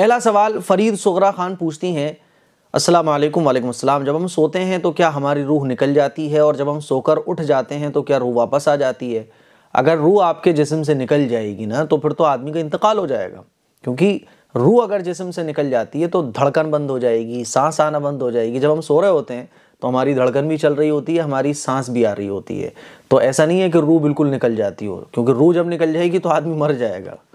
पहला सवाल फरीद सोगरा खान पूछती हैं अस्सलाम वालेकुम वालेकुम अस्सलाम जब हम सोते हैं तो क्या हमारी रूह निकल जाती है और जब हम सोकर उठ जाते हैं तो क्या रूह वापस आ जाती है अगर रूह आपके जिसम से निकल जाएगी ना तो फिर तो आदमी का इंतकाल हो जाएगा क्योंकि रूह अगर जिसम से निकल जाती है तो धड़कन बंद हो जाएगी सांस आना बंद हो जाएगी जब हम सो रहे होते हैं तो हमारी धड़कन भी चल रही होती है हमारी सांस भी आ रही होती है तो ऐसा नहीं है कि रूह बिल्कुल निकल जाती हो क्योंकि रूह जब निकल जाएगी तो आदमी मर जाएगा